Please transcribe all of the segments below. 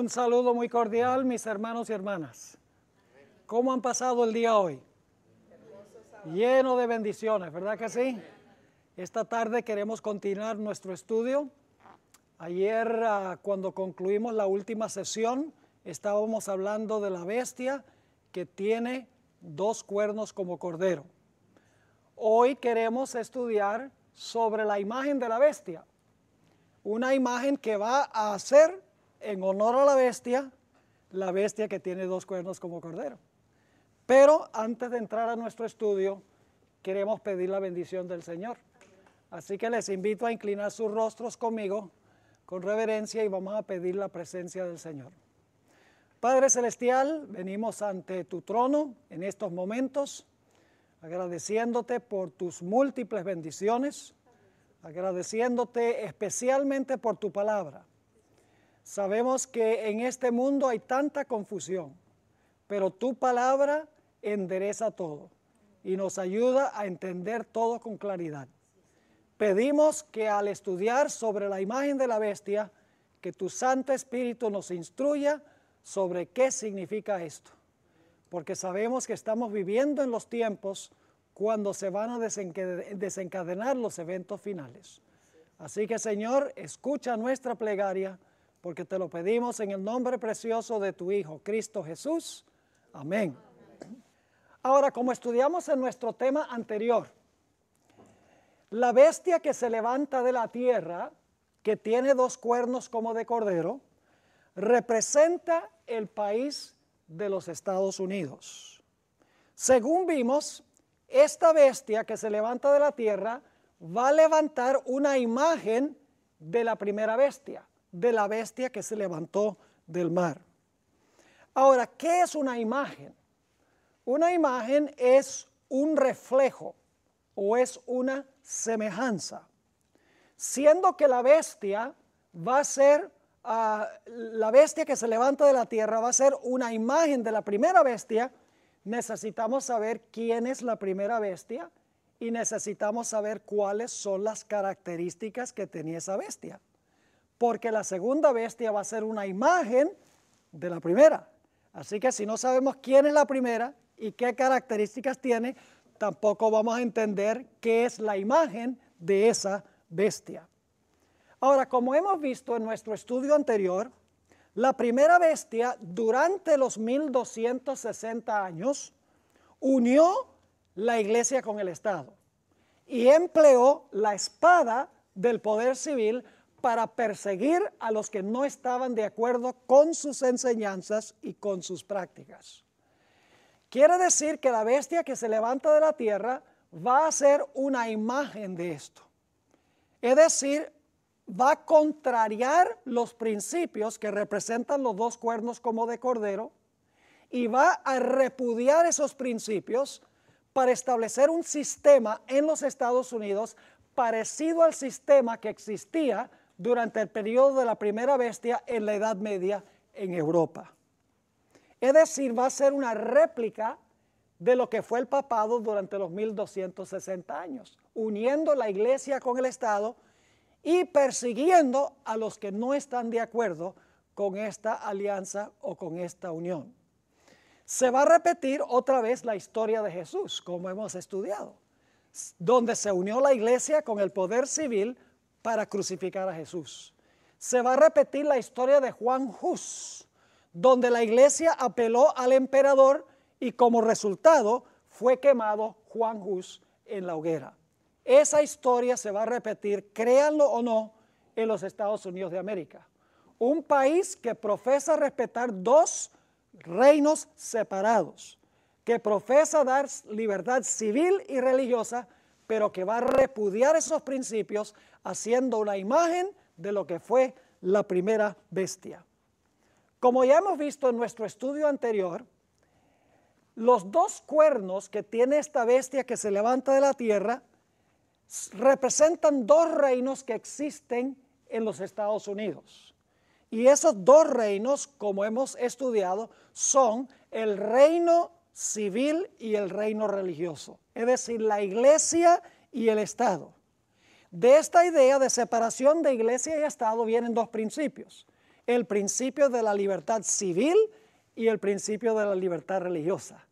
Un saludo muy cordial, mis hermanos y hermanas. ¿Cómo han pasado el día hoy? Lleno de bendiciones, ¿verdad que sí? Esta tarde queremos continuar nuestro estudio. Ayer, ah, cuando concluimos la última sesión, estábamos hablando de la bestia que tiene dos cuernos como cordero. Hoy queremos estudiar sobre la imagen de la bestia, una imagen que va a hacer en honor a la bestia, la bestia que tiene dos cuernos como cordero. Pero antes de entrar a nuestro estudio, queremos pedir la bendición del Señor. Así que les invito a inclinar sus rostros conmigo con reverencia y vamos a pedir la presencia del Señor. Padre Celestial, venimos ante tu trono en estos momentos, agradeciéndote por tus múltiples bendiciones, agradeciéndote especialmente por tu palabra, Sabemos que en este mundo hay tanta confusión, pero tu palabra endereza todo y nos ayuda a entender todo con claridad. Pedimos que al estudiar sobre la imagen de la bestia, que tu Santo Espíritu nos instruya sobre qué significa esto, porque sabemos que estamos viviendo en los tiempos cuando se van a desencadenar los eventos finales. Así que Señor, escucha nuestra plegaria porque te lo pedimos en el nombre precioso de tu Hijo, Cristo Jesús. Amén. Ahora, como estudiamos en nuestro tema anterior, la bestia que se levanta de la tierra, que tiene dos cuernos como de cordero, representa el país de los Estados Unidos. Según vimos, esta bestia que se levanta de la tierra va a levantar una imagen de la primera bestia de la bestia que se levantó del mar. Ahora, ¿qué es una imagen? Una imagen es un reflejo o es una semejanza, siendo que la bestia va a ser, ah, la bestia que se levanta de la tierra va a ser una imagen de la primera bestia, necesitamos saber quién es la primera bestia y necesitamos saber cuáles son las características que tenía esa bestia porque la segunda bestia va a ser una imagen de la primera. Así que si no sabemos quién es la primera y qué características tiene, tampoco vamos a entender qué es la imagen de esa bestia. Ahora, como hemos visto en nuestro estudio anterior, la primera bestia durante los 1260 años unió la iglesia con el Estado y empleó la espada del poder civil para perseguir a los que no estaban de acuerdo con sus enseñanzas y con sus prácticas. Quiere decir que la bestia que se levanta de la tierra va a ser una imagen de esto. Es decir, va a contrariar los principios que representan los dos cuernos como de cordero y va a repudiar esos principios para establecer un sistema en los Estados Unidos parecido al sistema que existía durante el periodo de la primera bestia en la Edad Media en Europa. Es decir, va a ser una réplica de lo que fue el papado durante los 1260 años, uniendo la iglesia con el Estado y persiguiendo a los que no están de acuerdo con esta alianza o con esta unión. Se va a repetir otra vez la historia de Jesús, como hemos estudiado, donde se unió la iglesia con el poder civil para crucificar a Jesús. Se va a repetir la historia de Juan Hus, donde la iglesia apeló al emperador y como resultado fue quemado Juan Hus en la hoguera. Esa historia se va a repetir, créanlo o no, en los Estados Unidos de América. Un país que profesa respetar dos reinos separados, que profesa dar libertad civil y religiosa, pero que va a repudiar esos principios haciendo una imagen de lo que fue la primera bestia. Como ya hemos visto en nuestro estudio anterior, los dos cuernos que tiene esta bestia que se levanta de la tierra representan dos reinos que existen en los Estados Unidos. Y esos dos reinos, como hemos estudiado, son el reino civil y el reino religioso, es decir, la iglesia y el Estado. De esta idea de separación de iglesia y Estado vienen dos principios, el principio de la libertad civil y el principio de la libertad religiosa.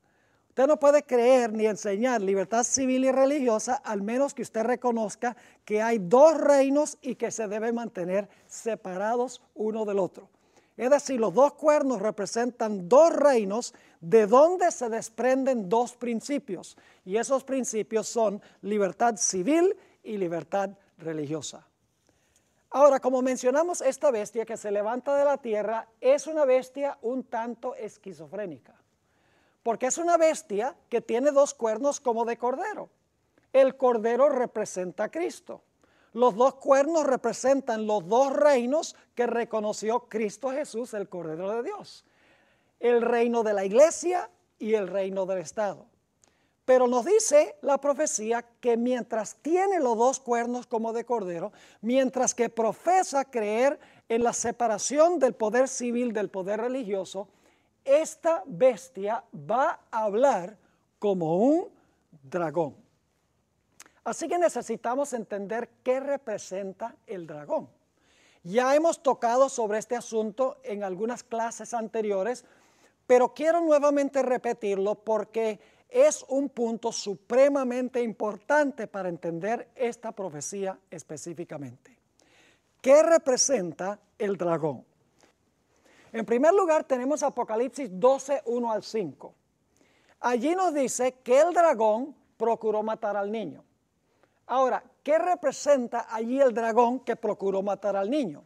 Usted no puede creer ni enseñar libertad civil y religiosa al menos que usted reconozca que hay dos reinos y que se deben mantener separados uno del otro. Es decir, los dos cuernos representan dos reinos de donde se desprenden dos principios. Y esos principios son libertad civil y libertad religiosa. Ahora, como mencionamos, esta bestia que se levanta de la tierra es una bestia un tanto esquizofrénica. Porque es una bestia que tiene dos cuernos como de cordero. El cordero representa a Cristo. Los dos cuernos representan los dos reinos que reconoció Cristo Jesús, el Cordero de Dios. El reino de la iglesia y el reino del Estado. Pero nos dice la profecía que mientras tiene los dos cuernos como de cordero, mientras que profesa creer en la separación del poder civil del poder religioso, esta bestia va a hablar como un dragón. Así que necesitamos entender qué representa el dragón. Ya hemos tocado sobre este asunto en algunas clases anteriores, pero quiero nuevamente repetirlo porque es un punto supremamente importante para entender esta profecía específicamente. ¿Qué representa el dragón? En primer lugar tenemos Apocalipsis 12, 1 al 5. Allí nos dice que el dragón procuró matar al niño. Ahora, ¿qué representa allí el dragón que procuró matar al niño?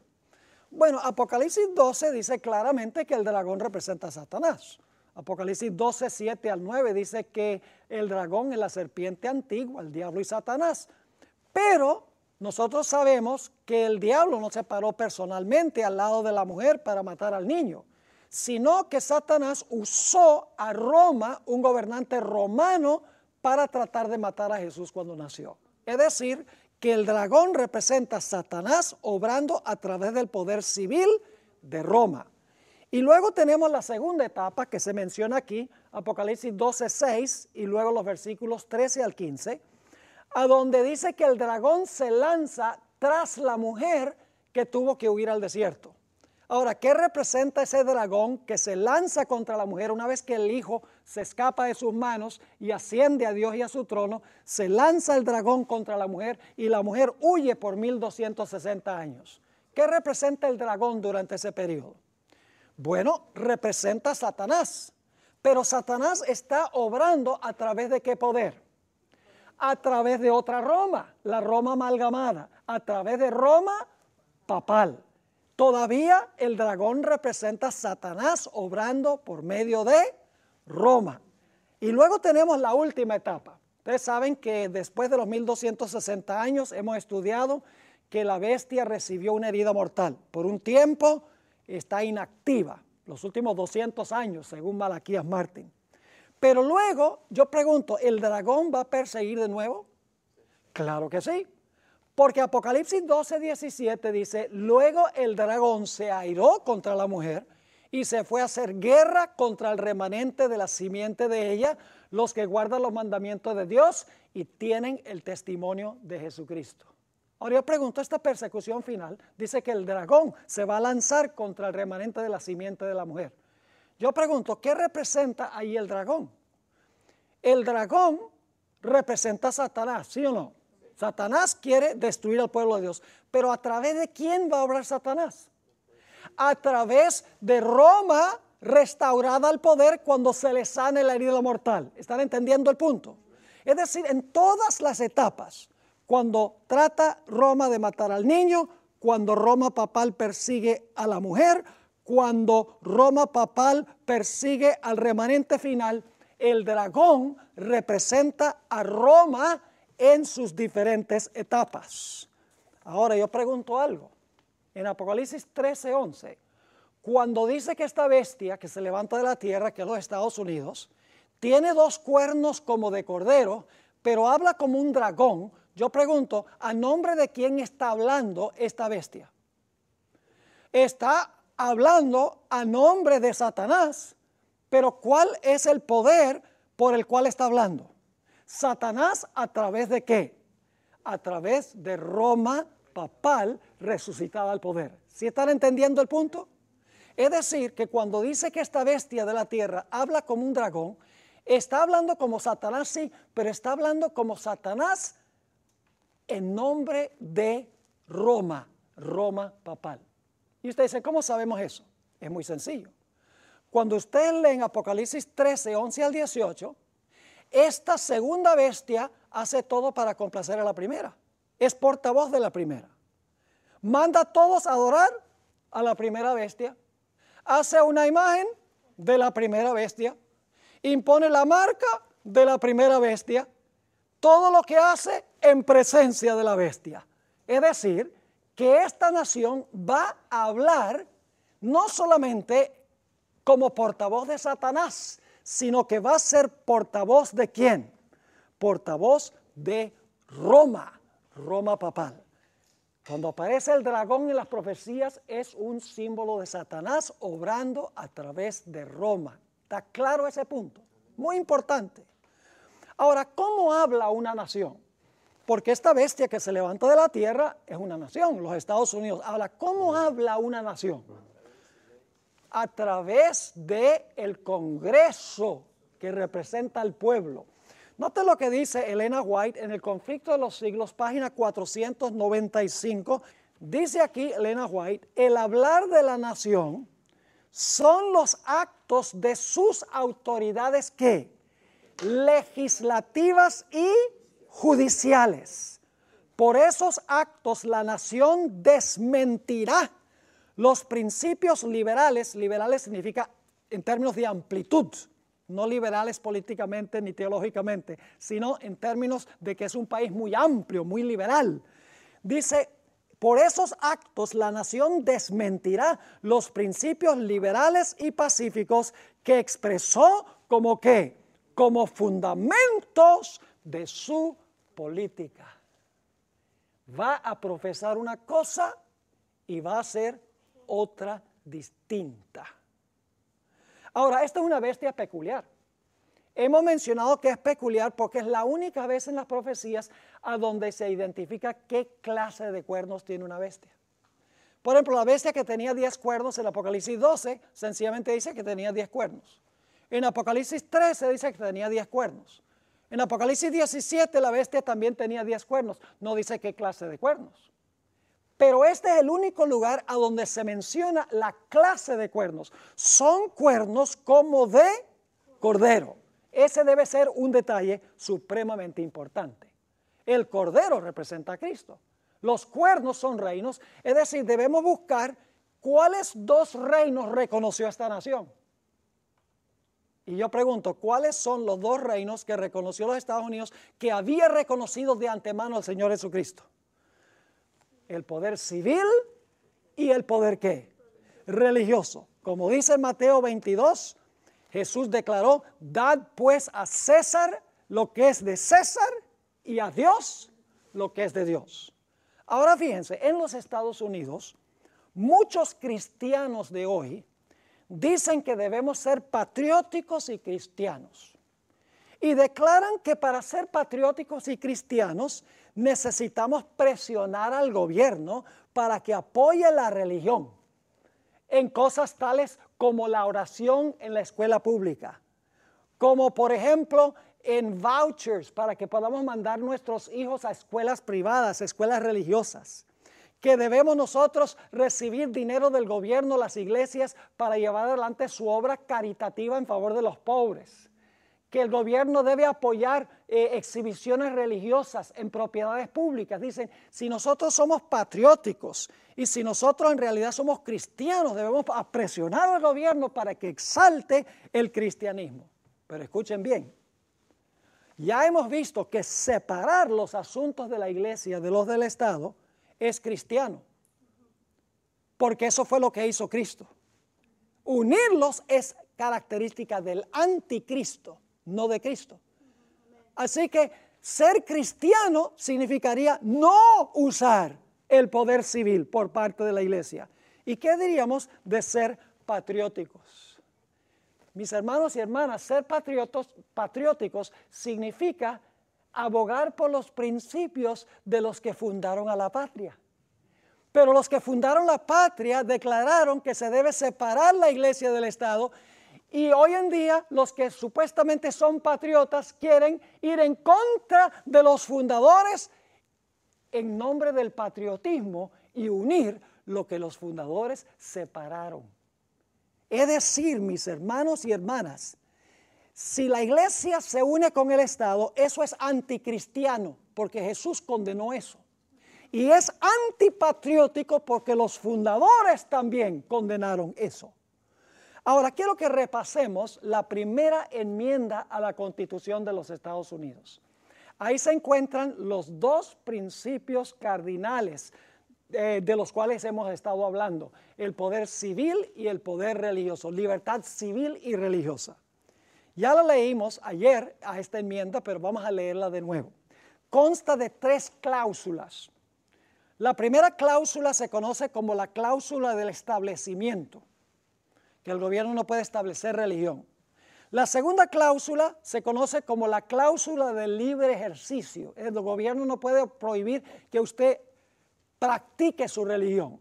Bueno, Apocalipsis 12 dice claramente que el dragón representa a Satanás. Apocalipsis 12, 7 al 9 dice que el dragón es la serpiente antigua, el diablo y Satanás. Pero nosotros sabemos que el diablo no se paró personalmente al lado de la mujer para matar al niño, sino que Satanás usó a Roma, un gobernante romano, para tratar de matar a Jesús cuando nació. Es decir, que el dragón representa a Satanás obrando a través del poder civil de Roma. Y luego tenemos la segunda etapa que se menciona aquí, Apocalipsis 12, 6 y luego los versículos 13 al 15, a donde dice que el dragón se lanza tras la mujer que tuvo que huir al desierto. Ahora, ¿qué representa ese dragón que se lanza contra la mujer una vez que el hijo se escapa de sus manos y asciende a Dios y a su trono? Se lanza el dragón contra la mujer y la mujer huye por 1260 años. ¿Qué representa el dragón durante ese periodo? Bueno, representa a Satanás. Pero Satanás está obrando a través de qué poder? A través de otra Roma, la Roma amalgamada, a través de Roma papal. Todavía el dragón representa a Satanás obrando por medio de Roma. Y luego tenemos la última etapa. Ustedes saben que después de los 1260 años hemos estudiado que la bestia recibió una herida mortal. Por un tiempo está inactiva, los últimos 200 años, según Malaquías Martin. Pero luego yo pregunto, ¿el dragón va a perseguir de nuevo? Claro que sí. Porque Apocalipsis 12, 17 dice, luego el dragón se airó contra la mujer y se fue a hacer guerra contra el remanente de la simiente de ella, los que guardan los mandamientos de Dios y tienen el testimonio de Jesucristo. Ahora yo pregunto, esta persecución final dice que el dragón se va a lanzar contra el remanente de la simiente de la mujer. Yo pregunto, ¿qué representa ahí el dragón? El dragón representa a Satanás, ¿sí o no? Satanás quiere destruir al pueblo de Dios. Pero a través de quién va a obrar Satanás? A través de Roma restaurada al poder cuando se le sane la herida mortal. ¿Están entendiendo el punto? Es decir, en todas las etapas, cuando trata Roma de matar al niño, cuando Roma papal persigue a la mujer, cuando Roma papal persigue al remanente final, el dragón representa a Roma en sus diferentes etapas. Ahora yo pregunto algo. En Apocalipsis 13.11... cuando dice que esta bestia que se levanta de la tierra, que es los Estados Unidos, tiene dos cuernos como de cordero, pero habla como un dragón, yo pregunto, ¿a nombre de quién está hablando esta bestia? Está hablando a nombre de Satanás, pero ¿cuál es el poder por el cual está hablando? Satanás a través de qué? A través de Roma papal resucitada al poder. ¿Sí están entendiendo el punto? Es decir, que cuando dice que esta bestia de la tierra habla como un dragón, está hablando como Satanás, sí, pero está hablando como Satanás en nombre de Roma, Roma papal. Y usted dice, ¿cómo sabemos eso? Es muy sencillo. Cuando usted lee en Apocalipsis 13, 11 al 18, esta segunda bestia hace todo para complacer a la primera. Es portavoz de la primera. Manda a todos a adorar a la primera bestia. Hace una imagen de la primera bestia. Impone la marca de la primera bestia. Todo lo que hace en presencia de la bestia. Es decir, que esta nación va a hablar no solamente como portavoz de Satanás, sino que va a ser portavoz de quién? Portavoz de Roma, Roma papal. Cuando aparece el dragón en las profecías es un símbolo de Satanás obrando a través de Roma. ¿Está claro ese punto? Muy importante. Ahora, ¿cómo habla una nación? Porque esta bestia que se levanta de la tierra es una nación, los Estados Unidos. habla. ¿cómo habla una nación? a través del el Congreso que representa al pueblo. Note lo que dice Elena White en el conflicto de los siglos, página 495. Dice aquí Elena White, el hablar de la nación son los actos de sus autoridades que legislativas y judiciales. Por esos actos la nación desmentirá los principios liberales, liberales significa en términos de amplitud, no liberales políticamente ni teológicamente, sino en términos de que es un país muy amplio, muy liberal. Dice, por esos actos la nación desmentirá los principios liberales y pacíficos que expresó como qué, como fundamentos de su política. Va a profesar una cosa y va a ser otra distinta. Ahora, esta es una bestia peculiar. Hemos mencionado que es peculiar porque es la única vez en las profecías a donde se identifica qué clase de cuernos tiene una bestia. Por ejemplo, la bestia que tenía 10 cuernos en Apocalipsis 12 sencillamente dice que tenía 10 cuernos. En Apocalipsis 13 dice que tenía 10 cuernos. En Apocalipsis 17 la bestia también tenía 10 cuernos. No dice qué clase de cuernos. Pero este es el único lugar a donde se menciona la clase de cuernos. Son cuernos como de cordero. Ese debe ser un detalle supremamente importante. El cordero representa a Cristo. Los cuernos son reinos, es decir, debemos buscar cuáles dos reinos reconoció esta nación. Y yo pregunto, ¿cuáles son los dos reinos que reconoció los Estados Unidos que había reconocido de antemano al Señor Jesucristo? El poder civil y el poder qué? Religioso. Como dice Mateo 22, Jesús declaró, dad pues a César lo que es de César y a Dios lo que es de Dios. Ahora fíjense, en los Estados Unidos, muchos cristianos de hoy dicen que debemos ser patrióticos y cristianos. Y declaran que para ser patrióticos y cristianos necesitamos presionar al gobierno para que apoye la religión en cosas tales como la oración en la escuela pública, como por ejemplo en vouchers para que podamos mandar nuestros hijos a escuelas privadas, escuelas religiosas, que debemos nosotros recibir dinero del gobierno, las iglesias, para llevar adelante su obra caritativa en favor de los pobres que el gobierno debe apoyar eh, exhibiciones religiosas en propiedades públicas. Dicen, si nosotros somos patrióticos y si nosotros en realidad somos cristianos, debemos presionar al gobierno para que exalte el cristianismo. Pero escuchen bien, ya hemos visto que separar los asuntos de la iglesia de los del Estado es cristiano, porque eso fue lo que hizo Cristo. Unirlos es característica del anticristo no de Cristo. Así que ser cristiano significaría no usar el poder civil por parte de la iglesia. ¿Y qué diríamos de ser patrióticos? Mis hermanos y hermanas, ser patrióticos significa abogar por los principios de los que fundaron a la patria. Pero los que fundaron la patria declararon que se debe separar la iglesia del Estado y hoy en día los que supuestamente son patriotas quieren ir en contra de los fundadores en nombre del patriotismo y unir lo que los fundadores separaron. Es decir, mis hermanos y hermanas, si la iglesia se une con el Estado, eso es anticristiano, porque Jesús condenó eso. Y es antipatriótico porque los fundadores también condenaron eso. Ahora, quiero que repasemos la primera enmienda a la Constitución de los Estados Unidos. Ahí se encuentran los dos principios cardinales eh, de los cuales hemos estado hablando, el poder civil y el poder religioso, libertad civil y religiosa. Ya la leímos ayer a esta enmienda, pero vamos a leerla de nuevo. Consta de tres cláusulas. La primera cláusula se conoce como la cláusula del establecimiento que el gobierno no puede establecer religión. La segunda cláusula se conoce como la cláusula del libre ejercicio. El gobierno no puede prohibir que usted practique su religión.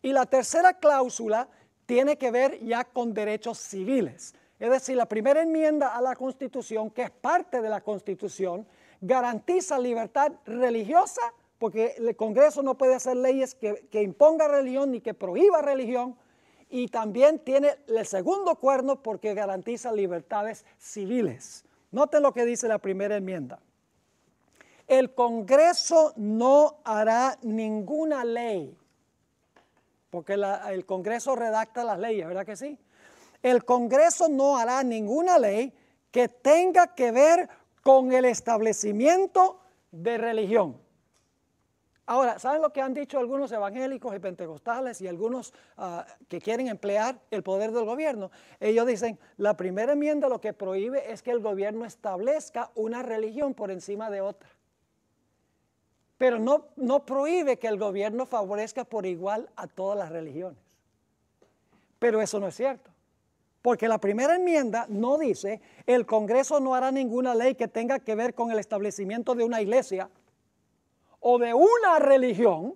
Y la tercera cláusula tiene que ver ya con derechos civiles. Es decir, la primera enmienda a la Constitución, que es parte de la Constitución, garantiza libertad religiosa, porque el Congreso no puede hacer leyes que, que imponga religión ni que prohíba religión, y también tiene el segundo cuerno porque garantiza libertades civiles. Noten lo que dice la primera enmienda. El Congreso no hará ninguna ley, porque el Congreso redacta las leyes, ¿verdad que sí? El Congreso no hará ninguna ley que tenga que ver con el establecimiento de religión. Ahora, ¿saben lo que han dicho algunos evangélicos y pentecostales y algunos ah, que quieren emplear el poder del gobierno? Ellos dicen, la primera enmienda lo que prohíbe es que el gobierno establezca una religión por encima de otra. Pero no, no prohíbe que el gobierno favorezca por igual a todas las religiones. Pero eso no es cierto. Porque la primera enmienda no dice, el Congreso no hará ninguna ley que tenga que ver con el establecimiento de una iglesia o de una religión,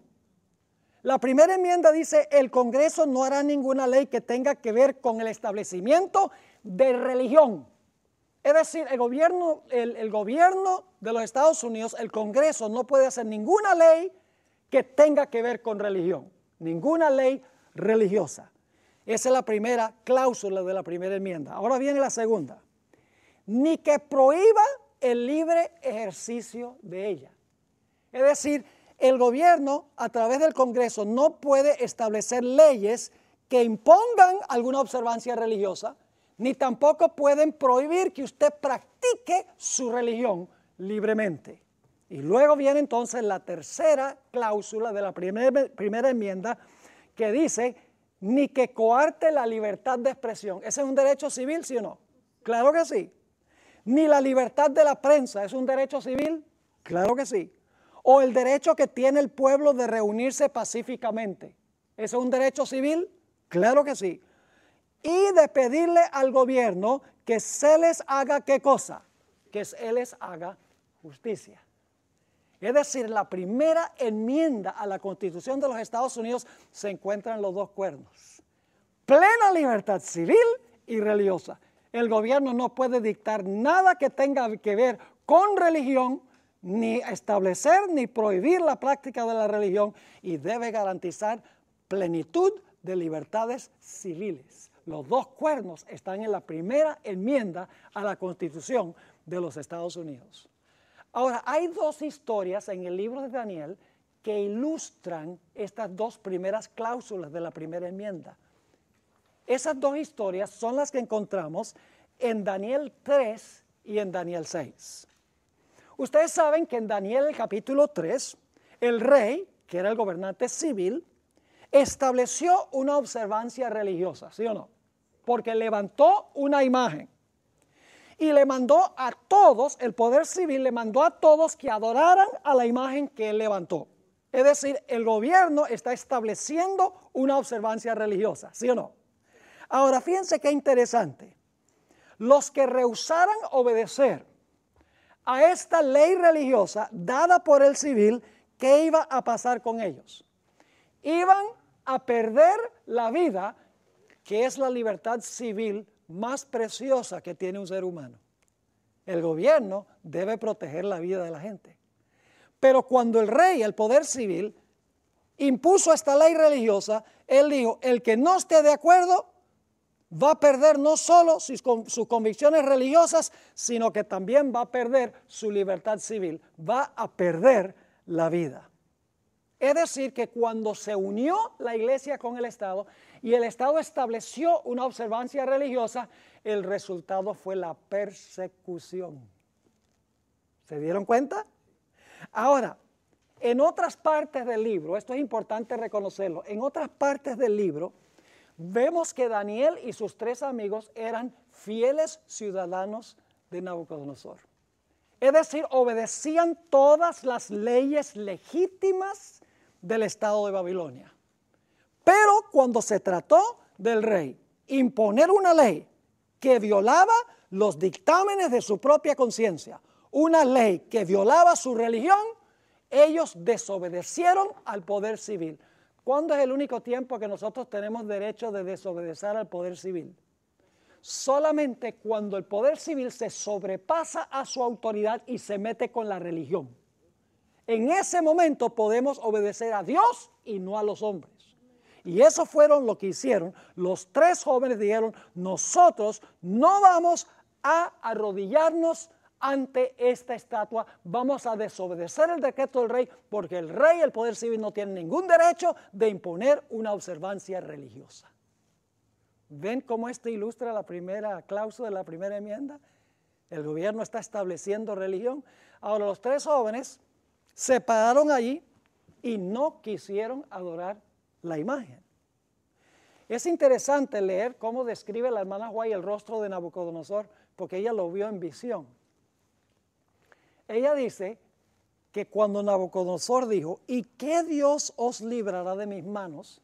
la primera enmienda dice, el Congreso no hará ninguna ley que tenga que ver con el establecimiento de religión. Es decir, el gobierno, el, gobierno de los Estados Unidos, el Congreso no puede hacer ninguna ley que tenga que ver con religión, ninguna ley religiosa. Esa es la primera cláusula de la primera enmienda. Ahora viene la segunda. Ni que prohíba el libre ejercicio de ella. Es decir, el gobierno a través del Congreso no puede establecer leyes que impongan alguna observancia religiosa, ni tampoco pueden prohibir que usted practique su religión libremente. Y luego viene entonces la tercera cláusula de la primera enmienda que dice, ni que coarte la libertad de expresión. ¿Ese es un derecho civil, sí o no? Claro que sí. Ni la libertad de la prensa es un derecho civil. Claro que sí o el derecho que tiene el pueblo de reunirse pacíficamente. es un derecho civil? Claro que sí. Y de pedirle al gobierno que se les haga qué cosa? Que se les haga justicia. Es decir, la primera enmienda a la Constitución de los Estados Unidos se encuentra en los dos cuernos. Plena libertad civil y religiosa. El gobierno no puede dictar nada que tenga que ver con religión ni establecer ni prohibir la práctica de la religión y debe garantizar plenitud de libertades civiles. Los dos cuernos están en la primera enmienda a la Constitución de los Estados Unidos. Ahora, hay dos historias en el libro de Daniel que ilustran estas dos primeras cláusulas de la primera enmienda. Esas dos historias son las que encontramos en Daniel 3 y en Daniel 6. Ustedes saben que en Daniel el capítulo 3, el rey, que era el gobernante civil, estableció una observancia religiosa, ¿sí o no? Porque levantó una imagen y le mandó a todos, el poder civil le mandó a todos que adoraran a la imagen que él levantó. Es decir, el gobierno está estableciendo una observancia religiosa, ¿sí o no? Ahora, fíjense qué interesante. Los que rehusaran obedecer a esta ley religiosa dada por el civil, ¿qué iba a pasar con ellos? Iban a perder la vida, que es la libertad civil más preciosa que tiene un ser humano. El gobierno debe proteger la vida de la gente. Pero cuando el rey, el poder civil, impuso esta ley religiosa, él dijo, el que no esté de acuerdo, va a perder no solo sus, sus, convicciones religiosas, sino que también va a perder su libertad civil, va a perder la vida. Es decir, que cuando se unió la iglesia con el Estado y el Estado estableció una observancia religiosa, el resultado fue la persecución. ¿Se dieron cuenta? Ahora, en otras partes del libro, esto es importante reconocerlo, en otras partes del libro, Vemos que Daniel y sus tres amigos eran fieles ciudadanos de Nabucodonosor. Es decir, obedecían todas las leyes legítimas del Estado de Babilonia. Pero cuando se trató del rey imponer una ley que violaba los dictámenes de su propia conciencia, una ley que violaba su religión, ellos desobedecieron al poder civil. ¿Cuándo es el único tiempo que nosotros tenemos derecho de desobedecer al poder civil? Solamente cuando el poder civil se sobrepasa a su autoridad y se mete con la religión. En ese momento podemos obedecer a Dios y no a los hombres. Y eso fueron lo que hicieron. Los tres jóvenes dijeron, nosotros no vamos a arrodillarnos ante esta estatua. Vamos a desobedecer el decreto del rey porque el rey, y el poder civil, no tiene ningún derecho de imponer una observancia religiosa. ¿Ven cómo esto ilustra la primera cláusula de la primera enmienda? El gobierno está estableciendo religión. Ahora los tres jóvenes se pararon allí y no quisieron adorar la imagen. Es interesante leer cómo describe la hermana Huay el rostro de Nabucodonosor, porque ella lo vio en visión. Ella dice que cuando Nabucodonosor dijo, ¿y qué Dios os librará de mis manos?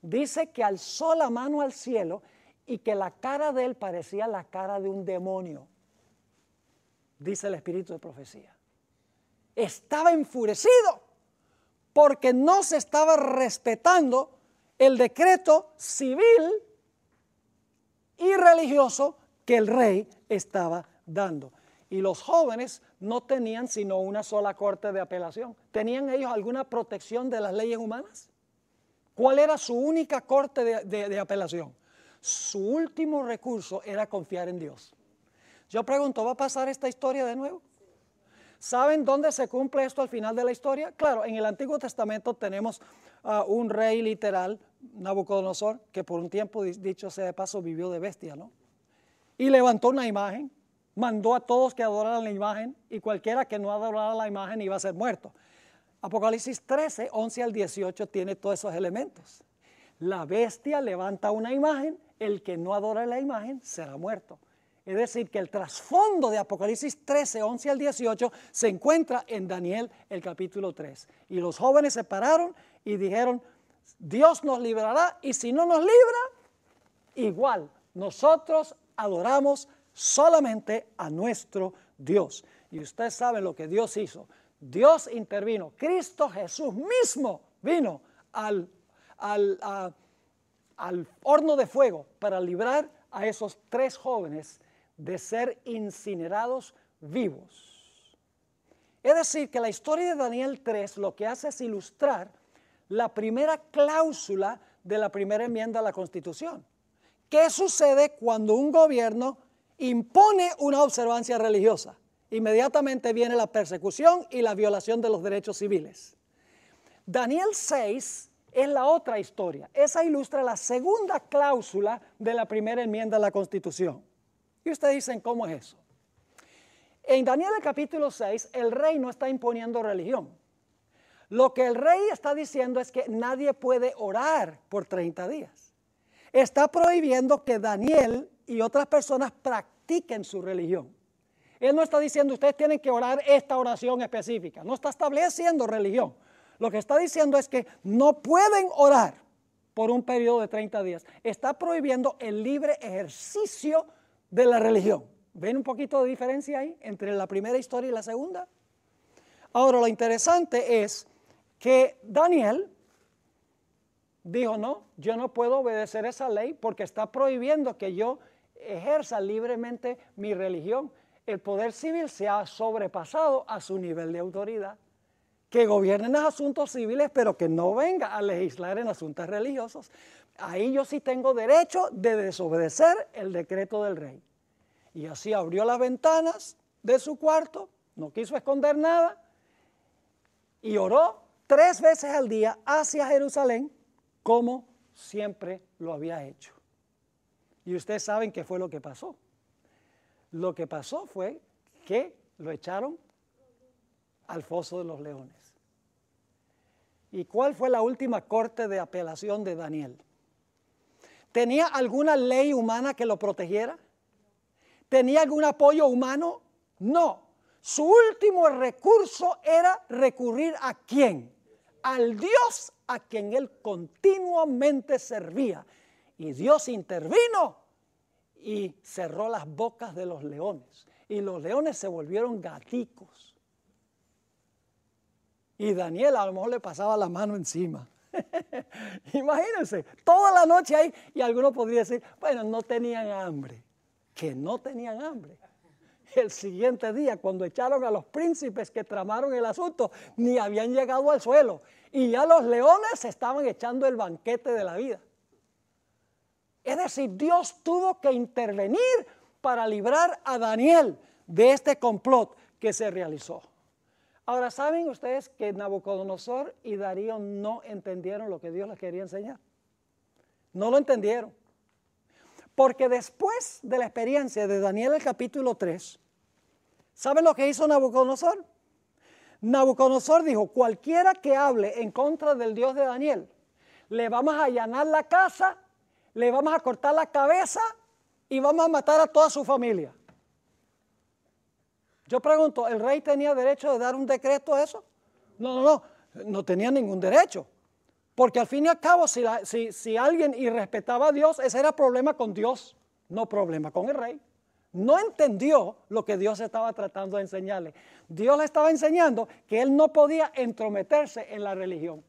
Dice que alzó la mano al cielo y que la cara de él parecía la cara de un demonio, dice el espíritu de profecía. Estaba enfurecido porque no se estaba respetando el decreto civil y religioso que el rey estaba dando. Y los jóvenes no tenían sino una sola corte de apelación. ¿Tenían ellos alguna protección de las leyes humanas? ¿Cuál era su única corte de, apelación? Su último recurso era confiar en Dios. Yo pregunto, ¿va a pasar esta historia de nuevo? ¿Saben dónde se cumple esto al final de la historia? Claro, en el Antiguo Testamento tenemos a ah, un rey literal, Nabucodonosor, que por un tiempo, dicho sea de paso, vivió de bestia, ¿no? Y levantó una imagen mandó a todos que adoraran la imagen y cualquiera que no adorara la imagen iba a ser muerto. Apocalipsis 13, 11 al 18 tiene todos esos elementos. La bestia levanta una imagen, el que no adora la imagen será muerto. Es decir, que el trasfondo de Apocalipsis 13, 11 al 18 se encuentra en Daniel el capítulo 3. Y los jóvenes se pararon y dijeron, Dios nos librará y si no nos libra, igual nosotros adoramos solamente a nuestro Dios. Y ustedes saben lo que Dios hizo. Dios intervino. Cristo Jesús mismo vino al, al, horno de fuego para librar a esos tres jóvenes de ser incinerados vivos. Es decir, que la historia de Daniel 3 lo que hace es ilustrar la primera cláusula de la primera enmienda a la Constitución. ¿Qué sucede cuando un gobierno impone una observancia religiosa. Inmediatamente viene la persecución y la violación de los derechos civiles. Daniel 6 es la otra historia. Esa ilustra la segunda cláusula de la primera enmienda a la Constitución. Y ustedes dicen, ¿cómo es eso? En Daniel el capítulo 6, el rey no está imponiendo religión. Lo que el rey está diciendo es que nadie puede orar por 30 días está prohibiendo que Daniel y otras personas practiquen su religión. Él no está diciendo ustedes tienen que orar esta oración específica, no está estableciendo religión. Lo que está diciendo es que no pueden orar por un periodo de 30 días. Está prohibiendo el libre ejercicio de la religión. ¿Ven un poquito de diferencia ahí entre la primera historia y la segunda? Ahora, lo interesante es que Daniel dijo, no, yo no puedo obedecer esa ley porque está prohibiendo que yo ejerza libremente mi religión. El poder civil se ha sobrepasado a su nivel de autoridad. Que gobiernen los asuntos civiles, pero que no venga a legislar en asuntos religiosos. Ahí yo sí tengo derecho de desobedecer el decreto del rey. Y así abrió las ventanas de su cuarto, no quiso esconder nada, y oró tres veces al día hacia Jerusalén como siempre lo había hecho. Y ustedes saben qué fue lo que pasó. Lo que pasó fue que lo echaron al foso de los leones. ¿Y cuál fue la última corte de apelación de Daniel? ¿Tenía alguna ley humana que lo protegiera? ¿Tenía algún apoyo humano? No. Su último recurso era recurrir a quién? al Dios a quien él continuamente servía. Y Dios intervino y cerró las bocas de los leones. Y los leones se volvieron gaticos. Y Daniel a lo mejor le pasaba la mano encima. Imagínense, toda la noche ahí. Y alguno podría decir, bueno, no tenían hambre. Que no tenían hambre. El siguiente día, cuando echaron a los príncipes que tramaron el asunto, ni habían llegado al suelo. Y ya los leones estaban echando el banquete de la vida. Es decir, Dios tuvo que intervenir para librar a Daniel de este complot que se realizó. Ahora, ¿saben ustedes que Nabucodonosor y Darío no entendieron lo que Dios les quería enseñar? No lo entendieron. Porque después de la experiencia de Daniel el capítulo 3, ¿saben lo que hizo Nabucodonosor? Nabucodonosor dijo, cualquiera que hable en contra del Dios de Daniel, le vamos a allanar la casa, le vamos a cortar la cabeza y vamos a matar a toda su familia. Yo pregunto, ¿el rey tenía derecho de dar un decreto a eso? No, no, no, no tenía ningún derecho. Porque al fin y al cabo, si, alguien irrespetaba a Dios, ese era problema con Dios, no problema con el rey. No entendió lo que Dios estaba tratando de enseñarle. Dios le estaba enseñando que él no podía entrometerse en la religión.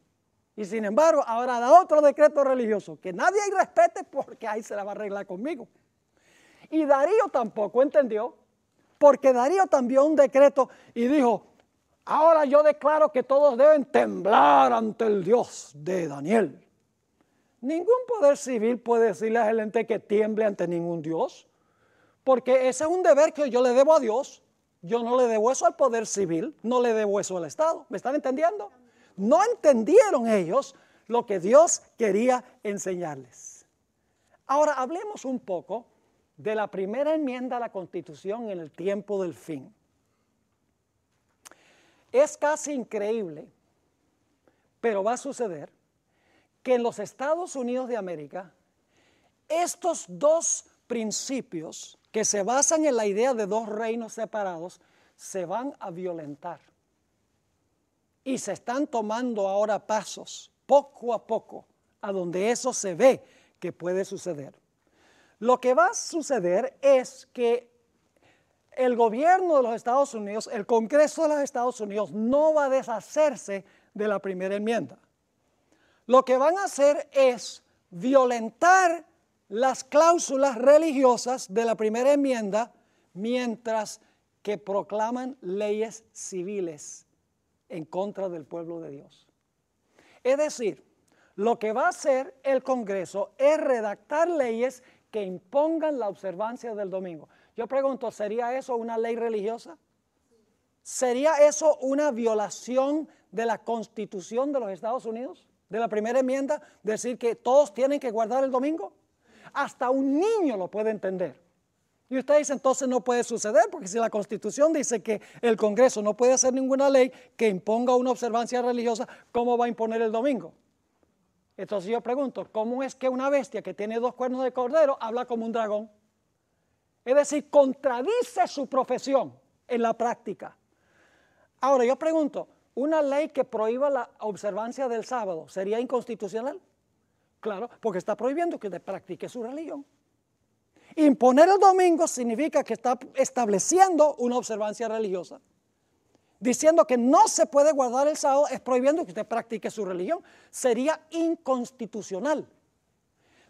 Y sin embargo, ahora da otro decreto religioso, que nadie irrespete porque ahí se la va a arreglar conmigo. Y Darío tampoco entendió, porque Darío también un decreto y dijo, Ahora yo declaro que todos deben temblar ante el Dios de Daniel. Ningún poder civil puede decirle a gente que tiemble ante ningún Dios, porque ese es un deber que yo le debo a Dios. Yo no le debo eso al poder civil, no le debo eso al Estado. ¿Me están entendiendo? No entendieron ellos lo que Dios quería enseñarles. Ahora hablemos un poco de la primera enmienda a la Constitución en el tiempo del fin. Es casi increíble, pero va a suceder, que en los Estados Unidos de América, estos dos principios que se basan en la idea de dos reinos separados, se van a violentar. Y se están tomando ahora pasos, poco a poco, a donde eso se ve que puede suceder. Lo que va a suceder es que el gobierno de los Estados Unidos, el Congreso de los Estados Unidos no va a deshacerse de la primera enmienda. Lo que van a hacer es violentar las cláusulas religiosas de la primera enmienda mientras que proclaman leyes civiles en contra del pueblo de Dios. Es decir, lo que va a hacer el Congreso es redactar leyes que impongan la observancia del domingo. Yo pregunto, ¿sería eso una ley religiosa? ¿Sería eso una violación de la constitución de los Estados Unidos? De la primera enmienda, decir que todos tienen que guardar el domingo. Hasta un niño lo puede entender. Y usted dice, entonces no puede suceder, porque si la Constitución dice que el Congreso no puede hacer ninguna ley que imponga una observancia religiosa, ¿cómo va a imponer el domingo? Entonces yo pregunto, ¿cómo es que una bestia que tiene dos cuernos de cordero habla como un dragón? Es decir, contradice su profesión en la práctica. Ahora, yo pregunto, ¿una ley que prohíba la observancia del sábado sería inconstitucional? Claro, porque está prohibiendo que usted practique su religión. Imponer el domingo significa que está estableciendo una observancia religiosa. Diciendo que no se puede guardar el sábado es prohibiendo que usted practique su religión. Sería inconstitucional.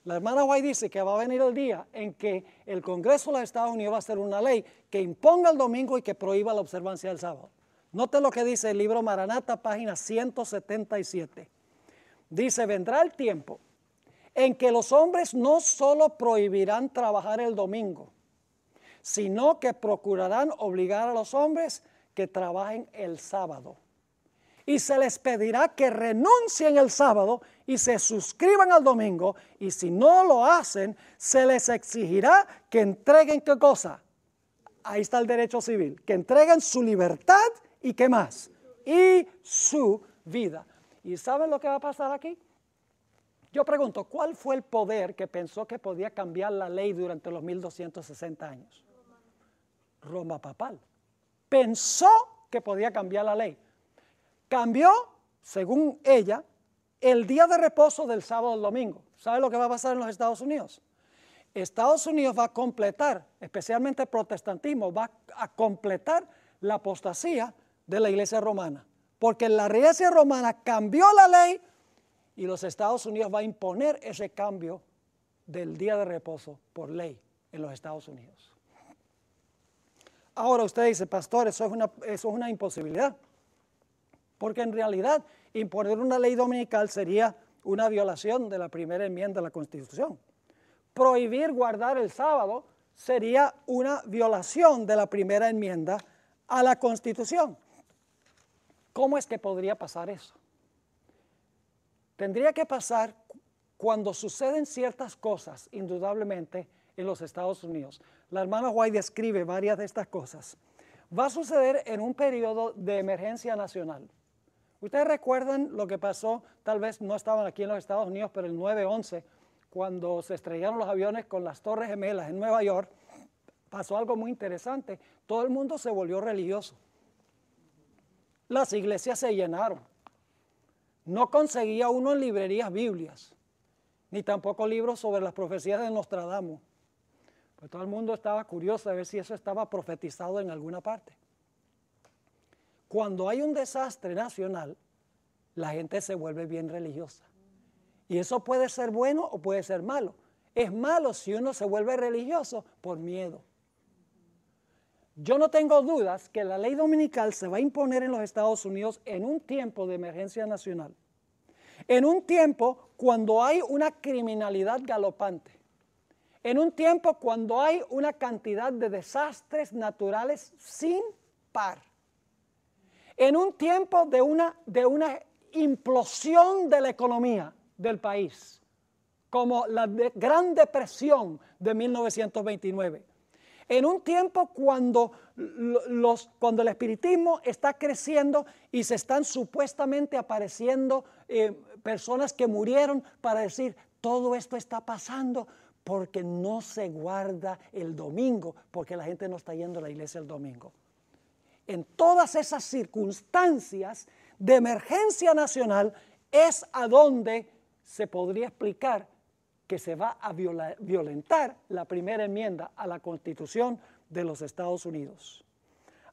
La hermana White dice que va a venir el día en que el Congreso de los Estados Unidos va a hacer una ley que imponga el domingo y que prohíba la observancia del sábado. Note lo que dice el libro Maranata, página 177. Dice, vendrá el tiempo en que los hombres no solo prohibirán trabajar el domingo, sino que procurarán obligar a los hombres que trabajen el sábado y se les pedirá que renuncien el sábado y se suscriban al domingo y si no lo hacen, se les exigirá que entreguen qué cosa. Ahí está el derecho civil, que entreguen su libertad y qué más. Y su vida. ¿Y saben lo que va a pasar aquí? Yo pregunto, ¿cuál fue el poder que pensó que podía cambiar la ley durante los 1260 años? Roma papal. Pensó que podía cambiar la ley. Cambió, según ella, el día de reposo del sábado al domingo. ¿Sabe lo que va a pasar en los Estados Unidos? Estados Unidos va a completar, especialmente el protestantismo, va a completar la apostasía de la iglesia romana. Porque la iglesia romana cambió la ley y los Estados Unidos va a imponer ese cambio del día de reposo por ley en los Estados Unidos. Ahora usted dice, pastor, eso es una, eso es una imposibilidad porque en realidad imponer una ley dominical sería una violación de la primera enmienda a la Constitución. Prohibir guardar el sábado sería una violación de la primera enmienda a la Constitución. ¿Cómo es que podría pasar eso? Tendría que pasar cuando suceden ciertas cosas, indudablemente, en los Estados Unidos. La hermana White describe varias de estas cosas. Va a suceder en un periodo de emergencia nacional. Ustedes recuerdan lo que pasó, tal vez no estaban aquí en los Estados Unidos, pero el 9-11, cuando se estrellaron los aviones con las Torres Gemelas en Nueva York, pasó algo muy interesante. Todo el mundo se volvió religioso. Las iglesias se llenaron. No conseguía uno en librerías Biblias, ni tampoco libros sobre las profecías de Nostradamus. Pues todo el mundo estaba curioso de ver si eso estaba profetizado en alguna parte. Cuando hay un desastre nacional, la gente se vuelve bien religiosa. Y eso puede ser bueno o puede ser malo. Es malo si uno se vuelve religioso por miedo. Yo no tengo dudas que la ley dominical se va a imponer en los Estados Unidos en un tiempo de emergencia nacional. En un tiempo cuando hay una criminalidad galopante. En un tiempo cuando hay una cantidad de desastres naturales sin par en un tiempo de una, de una implosión de la economía del país, como la Gran Depresión de 1929. En un tiempo cuando, los, cuando el espiritismo está creciendo y se están supuestamente apareciendo eh, personas que murieron para decir, todo esto está pasando porque no se guarda el domingo, porque la gente no está yendo a la iglesia el domingo en todas esas circunstancias de emergencia nacional es a donde se podría explicar que se va a violentar la primera enmienda a la Constitución de los Estados Unidos.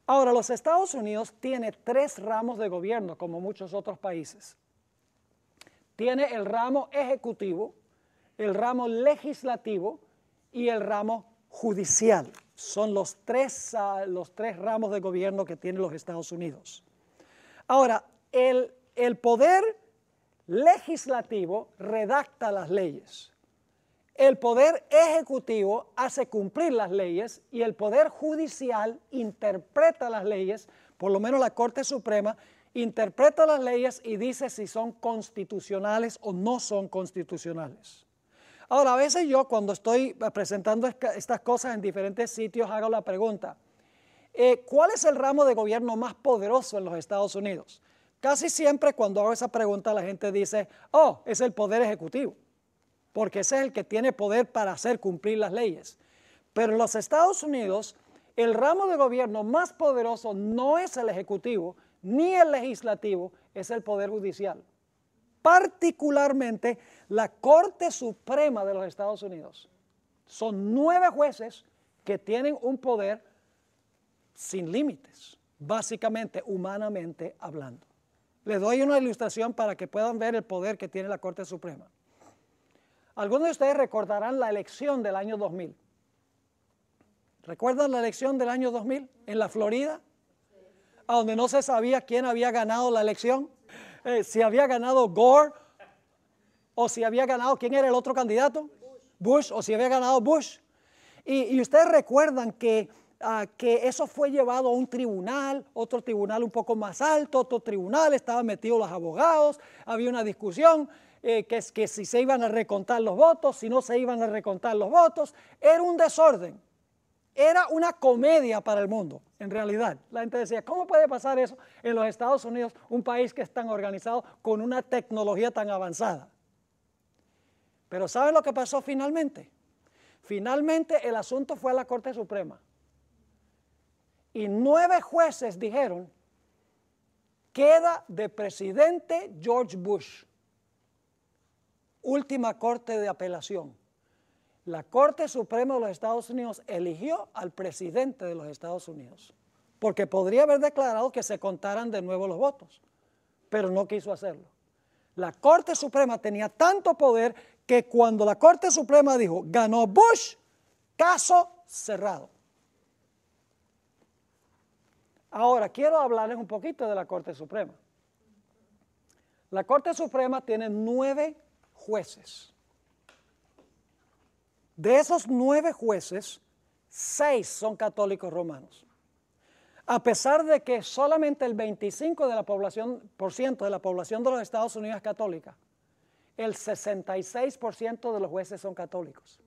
Ahora, los Estados Unidos tiene tres ramos de gobierno, como muchos otros países. Tiene el ramo ejecutivo, el ramo legislativo y el ramo judicial. Son los tres, ah, los tres ramos de gobierno que tienen los Estados Unidos. Ahora, el poder legislativo redacta las leyes. El poder ejecutivo hace cumplir las leyes y el poder judicial interpreta las leyes, por lo menos la Corte Suprema, interpreta las leyes y dice si son constitucionales o no son constitucionales. Ahora, a veces yo cuando estoy eh, presentando estas cosas en diferentes sitios hago la pregunta, eh, ¿cuál es el ramo de gobierno más poderoso en los Estados Unidos? Casi siempre cuando hago esa pregunta la gente dice, oh, es el poder ejecutivo, porque ese es el que tiene poder para hacer cumplir las leyes. Pero en los Estados Unidos, el ramo de gobierno más poderoso no es el ejecutivo ni el legislativo, es el poder judicial particularmente la Corte Suprema de los Estados Unidos. Son nueve jueces que tienen un poder sin límites, básicamente, humanamente hablando. Les doy una ilustración para que puedan ver el poder que tiene la Corte Suprema. Algunos de ustedes recordarán la elección del año 2000. ¿Recuerdan la elección del año 2000 en la Florida? A donde no se sabía quién había ganado la elección. Eh, si había ganado Gore o si había ganado, ¿quién era el otro candidato? Bush, o si había ganado Bush. Y, ustedes recuerdan que, ah, que eso fue llevado a un tribunal, otro tribunal un poco más alto, otro tribunal, estaban metidos los abogados, había una discusión. Eh, que, que si se iban a recontar los votos, si no se iban a recontar los votos, era un desorden. Era una comedia para el mundo, en realidad. La gente decía, ¿cómo puede pasar eso en los Estados Unidos, un país que es tan organizado con una tecnología tan avanzada? Pero ¿saben lo que pasó finalmente? Finalmente el asunto fue a la Corte Suprema. Y nueve jueces dijeron, queda de presidente George Bush. Última Corte de Apelación. La Corte Suprema de los Estados Unidos eligió al presidente de los Estados Unidos, porque podría haber declarado que se contaran de nuevo los votos, pero no quiso hacerlo. La Corte Suprema tenía tanto poder que cuando la Corte Suprema dijo, ganó Bush, caso cerrado. Ahora, quiero hablarles un poquito de la Corte Suprema. La Corte Suprema tiene nueve jueces. De esos nueve jueces, seis son católicos romanos. A pesar de que solamente el 25% de la población, de, de los Estados Unidos es católica, el 66% de los jueces son católicos.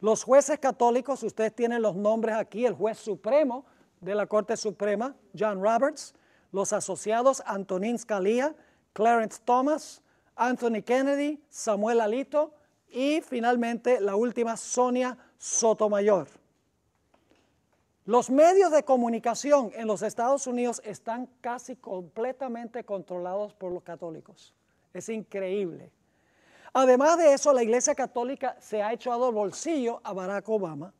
Los jueces católicos, ustedes tienen los nombres aquí, el juez supremo de la Corte Suprema, John Roberts, los asociados Antonin Scalia, Clarence Thomas, Anthony Kennedy, Samuel Alito, y finalmente, la última, Sonia Sotomayor. Los medios de comunicación en los Estados Unidos están casi completamente controlados por los católicos. Es increíble. Además de eso, la Iglesia Católica se ha echado el bolsillo a Barack Obama,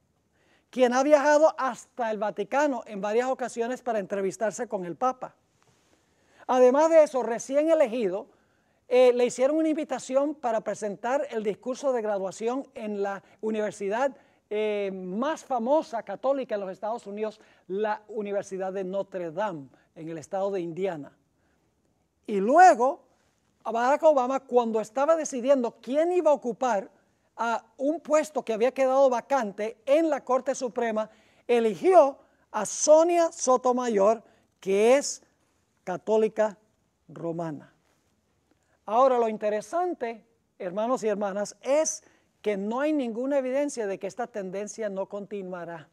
quien ha viajado hasta el Vaticano en varias ocasiones para entrevistarse con el Papa. Además de eso, recién elegido, eh, le hicieron una invitación para presentar el discurso de graduación en la universidad eh, más famosa católica en los Estados Unidos, la Universidad de Notre Dame, en el estado de Indiana. Y luego, Barack Obama, cuando estaba decidiendo quién iba a ocupar a un puesto que había quedado vacante en la Corte Suprema, eligió a Sonia Sotomayor, que es católica romana. Ahora lo interesante, hermanos y hermanas, es que no hay ninguna evidencia de que esta tendencia no continuará.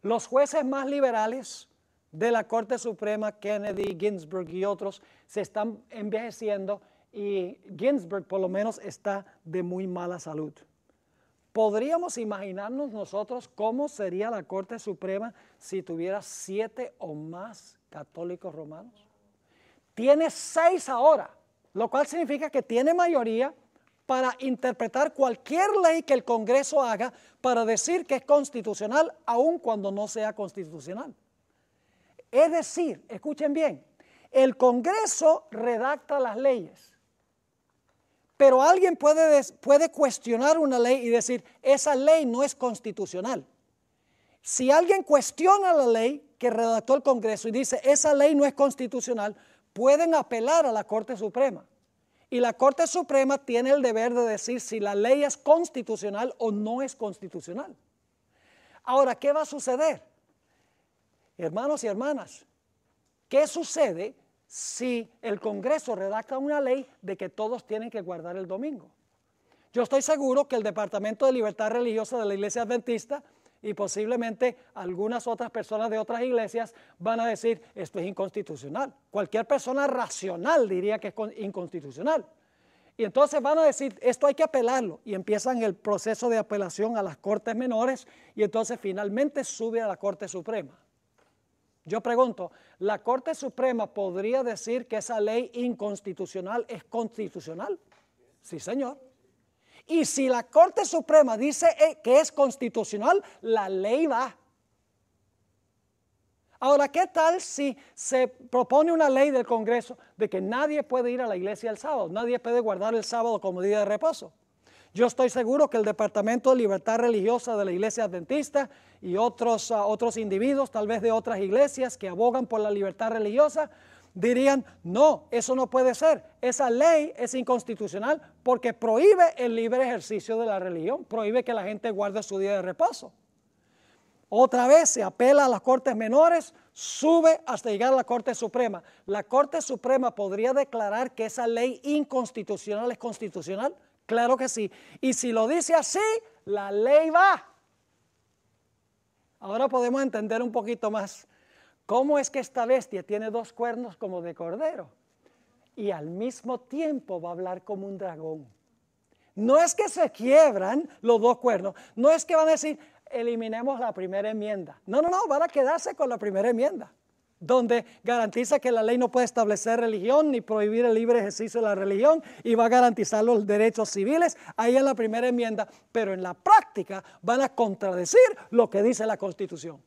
Los jueces más liberales de la Corte Suprema, Kennedy, Ginsburg y otros, se están envejeciendo y Ginsburg por lo menos está de muy mala salud. ¿Podríamos imaginarnos nosotros cómo sería la Corte Suprema si tuviera siete o más católicos romanos? Tiene seis ahora lo cual significa que tiene mayoría para interpretar cualquier ley que el Congreso haga para decir que es constitucional, aun cuando no sea constitucional. Es decir, escuchen bien, el Congreso redacta las leyes, pero alguien puede, puede cuestionar una ley y decir, esa ley no es constitucional. Si alguien cuestiona la ley que redactó el Congreso y dice, esa ley no es constitucional, pueden apelar a la Corte Suprema. Y la Corte Suprema tiene el deber de decir si la ley es constitucional o no es constitucional. Ahora, ¿qué va a suceder? Hermanos y hermanas, ¿qué sucede si el Congreso redacta una ley de que todos tienen que guardar el domingo? Yo estoy seguro que el Departamento de Libertad Religiosa de la Iglesia Adventista y posiblemente algunas otras personas de otras iglesias van a decir, esto es inconstitucional. Cualquier persona racional diría que es inconstitucional. Y entonces van a decir, esto hay que apelarlo. Y empiezan el proceso de apelación a las cortes menores y entonces finalmente sube a la Corte Suprema. Yo pregunto, ¿la Corte Suprema podría decir que esa ley inconstitucional es constitucional? Sí, señor. Y si la Corte Suprema dice eh, que es constitucional, la ley va. Ahora, ¿qué tal si se propone una ley del Congreso de que nadie puede ir a la iglesia el sábado, nadie puede guardar el sábado como día de reposo? Yo estoy seguro que el Departamento de Libertad Religiosa de la Iglesia Adventista y otros, ah, otros individuos, tal vez de otras iglesias que abogan por la libertad religiosa, dirían, no, eso no puede ser, esa ley es inconstitucional porque prohíbe el libre ejercicio de la religión, prohíbe que la gente guarde su día de reposo. Otra vez se apela a las cortes menores, sube hasta llegar a la Corte Suprema. La Corte Suprema podría declarar que esa ley inconstitucional es constitucional. Claro que sí. Y si lo dice así, la ley va. Ahora podemos entender un poquito más ¿Cómo es que esta bestia tiene dos cuernos como de cordero? Y al mismo tiempo va a hablar como un dragón. No es que se quiebran los dos cuernos, no es que van a decir, eliminemos la primera enmienda. No, no, no, van a quedarse con la primera enmienda, donde garantiza que la ley no puede establecer religión ni prohibir el libre ejercicio de la religión y va a garantizar los derechos civiles. Ahí en la primera enmienda, pero en la práctica van a contradecir lo que dice la Constitución.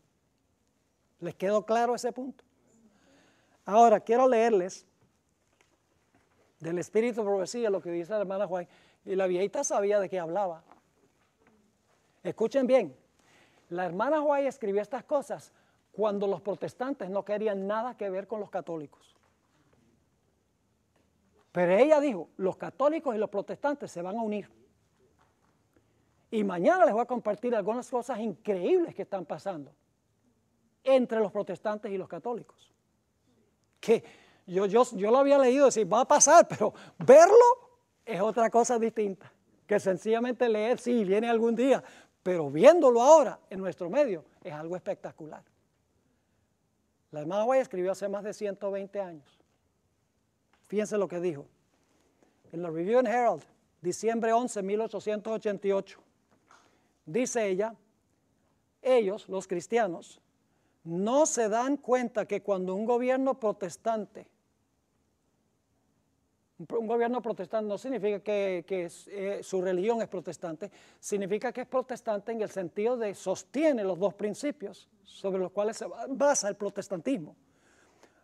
¿Les quedó claro ese punto? Ahora, quiero leerles del espíritu de profecía lo que dice la hermana Juan. Y la viejita sabía de qué hablaba. Escuchen bien, la hermana Juárez escribió estas cosas cuando los protestantes no querían nada que ver con los católicos. Pero ella dijo, los católicos y los protestantes se van a unir. Y mañana les voy a compartir algunas cosas increíbles que están pasando entre los protestantes y los católicos. Que yo, yo, yo lo había leído, decir, va a pasar, pero verlo es otra cosa distinta. Que sencillamente leer, sí, viene algún día, pero viéndolo ahora en nuestro medio es algo espectacular. La hermana Guaya escribió hace más de 120 años. Fíjense lo que dijo. En la Review and Herald, diciembre 11, 1888, dice ella, ellos, los cristianos, no se dan cuenta que cuando un gobierno protestante, un gobierno protestante no significa que, eh, su religión es protestante, significa que es protestante en el sentido de sostiene los dos principios sobre los cuales se basa el protestantismo.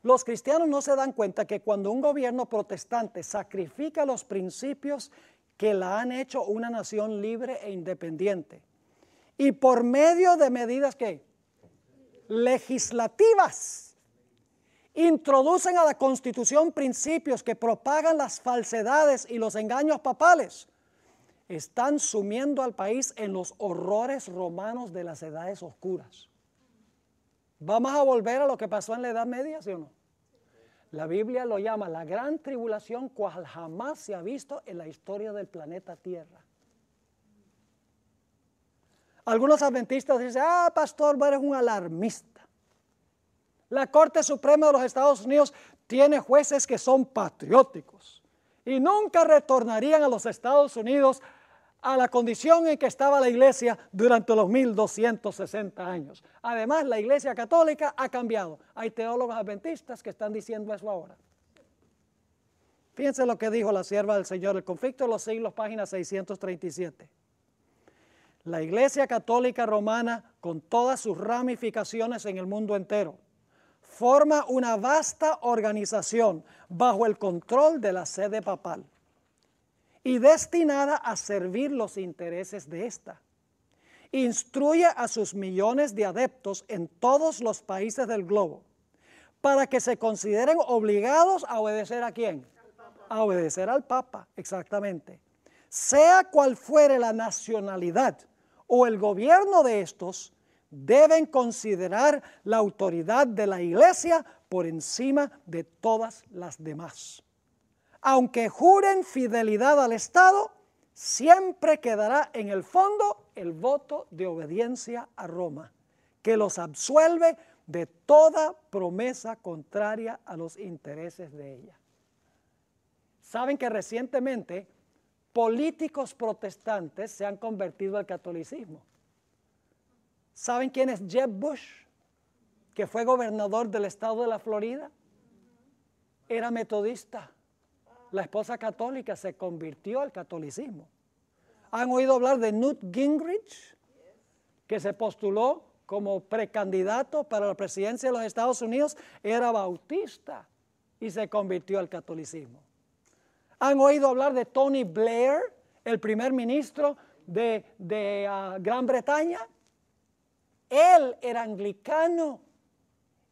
Los cristianos no se dan cuenta que cuando un gobierno protestante sacrifica los principios que la han hecho una nación libre e independiente, y por medio de medidas que legislativas introducen a la Constitución principios que propagan las falsedades y los engaños papales, están sumiendo al país en los horrores romanos de las edades oscuras. Vamos a volver a lo que pasó en la Edad Media, ¿sí o no? La Biblia lo llama la gran tribulación cual jamás se ha visto en la historia del planeta Tierra. Algunos adventistas dicen, ah, pastor, eres un alarmista. La Corte Suprema de los Estados Unidos tiene jueces que son patrióticos y nunca retornarían a los Estados Unidos a la condición en que estaba la iglesia durante los 1260 años. Además, la iglesia católica ha cambiado. Hay teólogos adventistas que están diciendo eso ahora. Fíjense lo que dijo la sierva del Señor, el conflicto de los siglos, página 637 la Iglesia Católica Romana, con todas sus ramificaciones en el mundo entero, forma una vasta organización bajo el control de la sede papal y destinada a servir los intereses de ésta. Instruye a sus millones de adeptos en todos los países del globo para que se consideren obligados a obedecer a quién? A obedecer al Papa, exactamente. Sea cual fuere la nacionalidad o el gobierno de estos deben considerar la autoridad de la iglesia por encima de todas las demás. Aunque juren fidelidad al Estado, siempre quedará en el fondo el voto de obediencia a Roma, que los absuelve de toda promesa contraria a los intereses de ella. Saben que recientemente políticos protestantes se han convertido al catolicismo. ¿Saben quién es Jeb Bush? Que fue gobernador del estado de la Florida. Era metodista. La esposa católica se convirtió al catolicismo. ¿Han oído hablar de Newt Gingrich? Que se postuló como precandidato para la presidencia de los Estados Unidos. Era bautista y se convirtió al catolicismo. ¿Han oído hablar de Tony Blair, el primer ministro de, ah, Gran Bretaña? Él era anglicano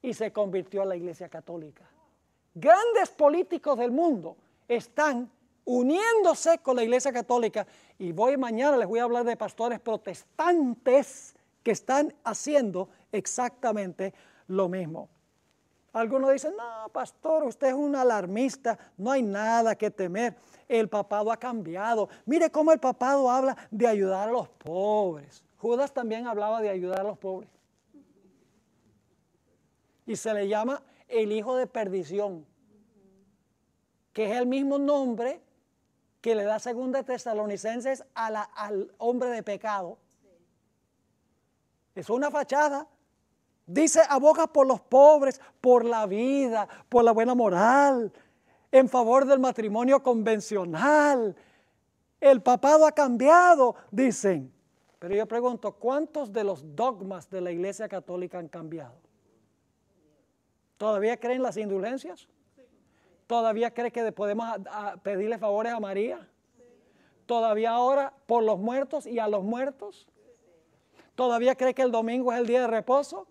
y se convirtió a la Iglesia Católica. Grandes políticos del mundo están uniéndose con la Iglesia Católica. Y voy mañana, les voy a hablar de pastores protestantes que están haciendo exactamente lo mismo. Algunos dicen, no, pastor, usted es un alarmista, no hay nada que temer. El papado ha cambiado. Mire cómo el papado habla de ayudar a los pobres. Judas también hablaba de ayudar a los pobres. Y se le llama el hijo de perdición, que es el mismo nombre que le da segunda tesalonicenses al hombre de pecado. Es una fachada. Dice, aboga por los pobres, por la vida, por la buena moral, en favor del matrimonio convencional. El papado ha cambiado, dicen. Pero yo pregunto, ¿cuántos de los dogmas de la Iglesia Católica han cambiado? ¿Todavía creen las indulgencias? ¿Todavía creen que podemos pedirle favores a María? ¿Todavía ahora por los muertos y a los muertos? ¿Todavía cree que el domingo es el día de reposo?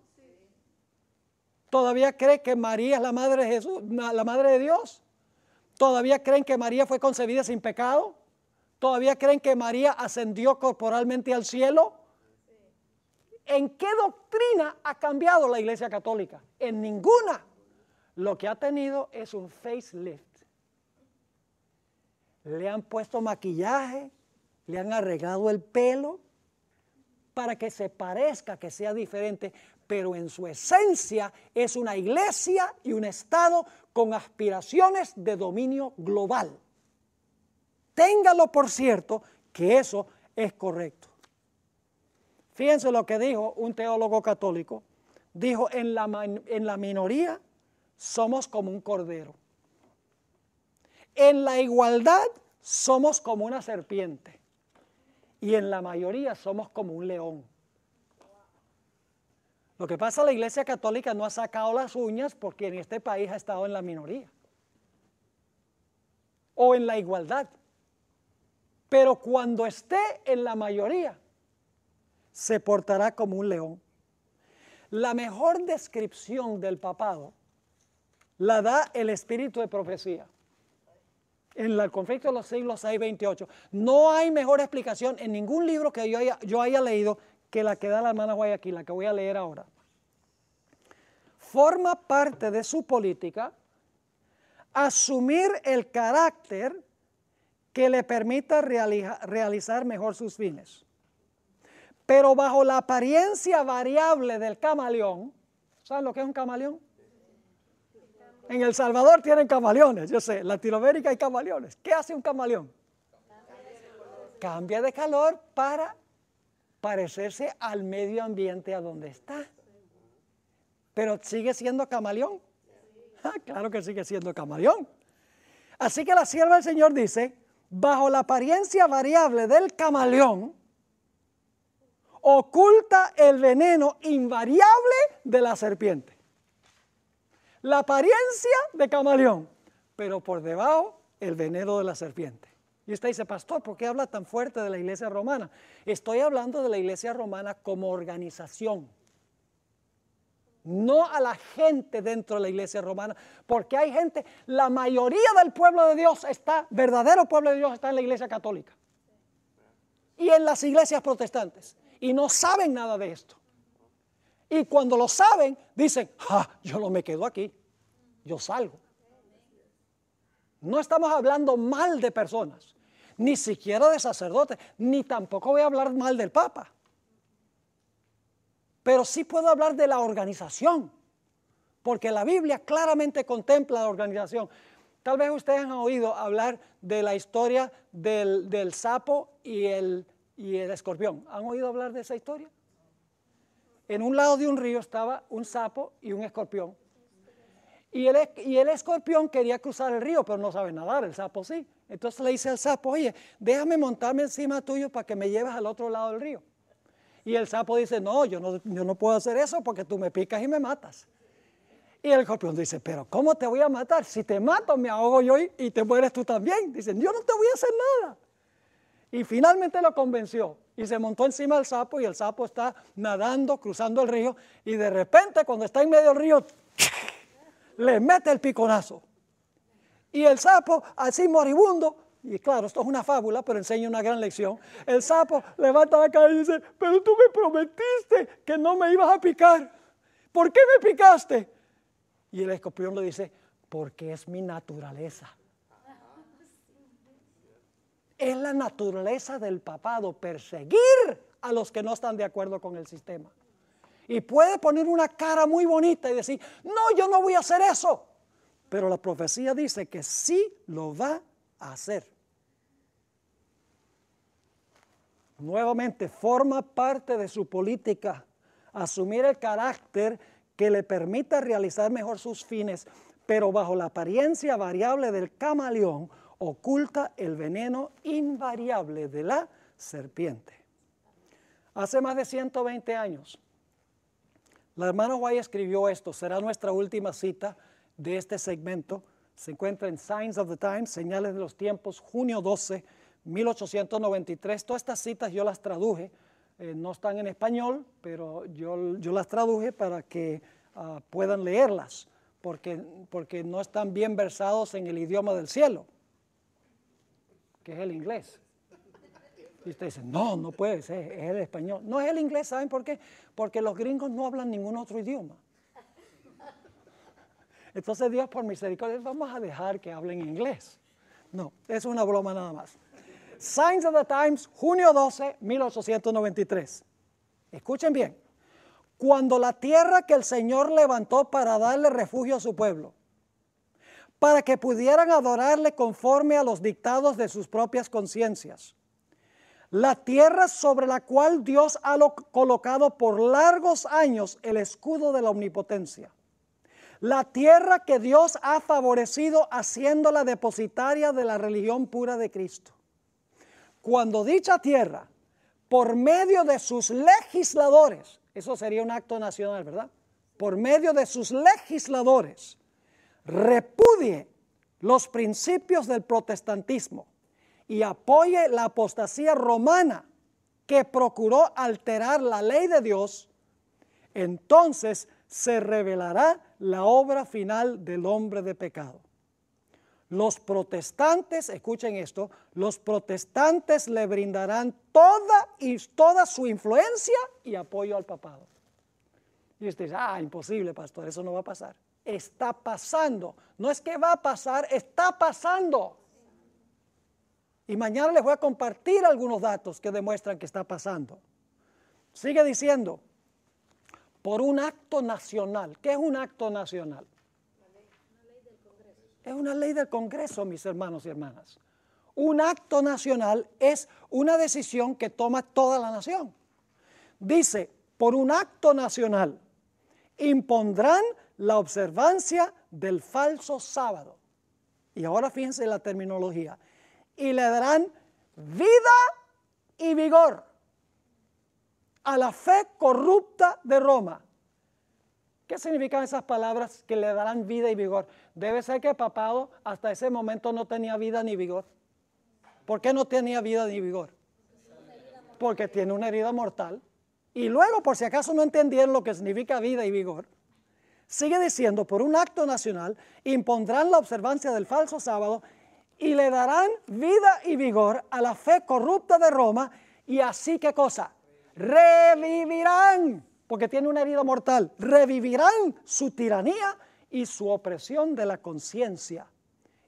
todavía cree que María es la madre de Jesús, la madre de Dios. Todavía creen que María fue concebida sin pecado. Todavía creen que María ascendió corporalmente al cielo. ¿En qué doctrina ha cambiado la Iglesia Católica? En ninguna. Lo que ha tenido es un facelift. Le han puesto maquillaje, le han arreglado el pelo para que se parezca, que sea diferente, pero en su esencia es una iglesia y un Estado con aspiraciones de dominio global. Téngalo por cierto que eso es correcto. Fíjense lo que dijo un teólogo católico. Dijo, en la, en la minoría somos como un cordero. En la igualdad somos como una serpiente. Y en la mayoría somos como un león. Lo que pasa, es la Iglesia Católica no ha sacado las uñas porque en este país ha estado en la minoría o en la igualdad. Pero cuando esté en la mayoría, se portará como un león. La mejor descripción del papado la da el espíritu de profecía. En el conflicto de los siglos hay 28. No hay mejor explicación en ningún libro que yo yo haya leído que la que da la hermana Guayaquil, la que voy a leer ahora, forma parte de su política asumir el carácter que le permita realizar mejor sus fines. Pero bajo la apariencia variable del camaleón, ¿saben lo que es un camaleón? En El Salvador tienen camaleones, yo sé, en Latinoamérica hay camaleones. ¿Qué hace un camaleón? Cambia de calor para parecerse al medio ambiente a donde está. Pero sigue siendo camaleón. Ah, claro que sigue siendo camaleón. Así que la sierva del Señor dice, bajo la apariencia variable del camaleón, oculta el veneno invariable de la serpiente. La apariencia de camaleón, pero por debajo el veneno de la serpiente. Y usted dice, pastor, ¿por qué habla tan fuerte de la iglesia romana? Estoy hablando de la iglesia romana como organización. No a la gente dentro de la iglesia romana, porque hay gente, la mayoría del pueblo de Dios está, verdadero pueblo de Dios está en la iglesia católica y en las iglesias protestantes y no saben nada de esto. Y cuando lo saben, dicen, yo no me quedo aquí, yo salgo. No estamos hablando mal de personas ni siquiera de sacerdote, ni tampoco voy a hablar mal del Papa. Pero sí puedo hablar de la organización, porque la Biblia claramente contempla la organización. Tal vez ustedes han oído hablar de la historia del, sapo y el, y el escorpión. ¿Han oído hablar de esa historia? En un lado de un río estaba un sapo y un escorpión. Y y el escorpión quería cruzar el río, pero no sabe nadar, el sapo sí. Entonces le dice al sapo, oye, déjame montarme encima tuyo para que me lleves al otro lado del río. Y el sapo dice, no, yo no, yo no puedo hacer eso porque tú me picas y me matas. Y el escorpión dice, pero ¿cómo te voy a matar? Si te mato, me ahogo yo y, y te mueres tú también. Dicen, yo no te voy a hacer nada. Y finalmente lo convenció y se montó encima del sapo y el sapo está nadando, cruzando el río y de repente cuando está en medio del río, le mete el piconazo. Y el sapo, así moribundo, y claro, esto es una fábula, pero enseña una gran lección. El sapo levanta la cara y dice, pero tú me prometiste que no me ibas a picar. ¿Por qué me picaste? Y el escorpión le dice, porque es mi naturaleza. Es la naturaleza del papado perseguir a los que no están de acuerdo con el sistema. Y puede poner una cara muy bonita y decir, no, yo no voy a hacer eso pero la profecía dice que sí lo va a hacer. Nuevamente, forma parte de su política asumir el carácter que le permita realizar mejor sus fines, pero bajo la apariencia variable del camaleón oculta el veneno invariable de la serpiente. Hace más de 120 años, la hermana Guay escribió esto, será nuestra última cita de este segmento se encuentra en Signs of the Times, Señales de los Tiempos, junio 12, 1893. Todas estas citas yo las traduje, eh, no están en español, pero yo, yo las traduje para que ah, puedan leerlas, porque, porque no están bien versados en el idioma del cielo, que es el inglés. Y ustedes dice, no, no puede ser, es el español. No es el inglés, ¿saben por qué? Porque los gringos no hablan ningún otro idioma. Entonces Dios por misericordia, vamos a dejar que hablen inglés. No, es una broma nada más. Signs of the Times, junio 12, 1893. Escuchen bien. Cuando la tierra que el Señor levantó para darle refugio a su pueblo, para que pudieran adorarle conforme a los dictados de sus propias conciencias. La tierra sobre la cual Dios ha colocado por largos años el escudo de la omnipotencia la tierra que Dios ha favorecido haciéndola depositaria de la religión pura de Cristo. Cuando dicha tierra, por medio de sus legisladores, eso sería un acto nacional, ¿verdad? Por medio de sus legisladores, repudie los principios del protestantismo y apoye la apostasía romana que procuró alterar la ley de Dios, entonces se revelará la obra final del hombre de pecado. Los protestantes, escuchen esto, los protestantes le brindarán toda, y toda su influencia y apoyo al papado. Y usted dice, ah, imposible, pastor, eso no va a pasar. Está pasando. No es que va a pasar, está pasando. Y mañana les voy a compartir algunos datos que demuestran que está pasando. Sigue diciendo, por un acto nacional. ¿Qué es un acto nacional? Es una ley del Congreso, mis hermanos y hermanas. Un acto nacional es una decisión que toma toda la nación. Dice, por un acto nacional impondrán la observancia del falso sábado. Y ahora fíjense la terminología. Y le darán vida y vigor a la fe corrupta de Roma. ¿Qué significan esas palabras que le darán vida y vigor? Debe ser que el Papado hasta ese momento no tenía vida ni vigor. ¿Por qué no tenía vida ni vigor? Porque tiene una herida mortal. Y luego, por si acaso no entendieron lo que significa vida y vigor, sigue diciendo, por un acto nacional, impondrán la observancia del falso sábado y le darán vida y vigor a la fe corrupta de Roma y así qué cosa? revivirán, porque tiene una herida mortal, revivirán su tiranía y su opresión de la conciencia.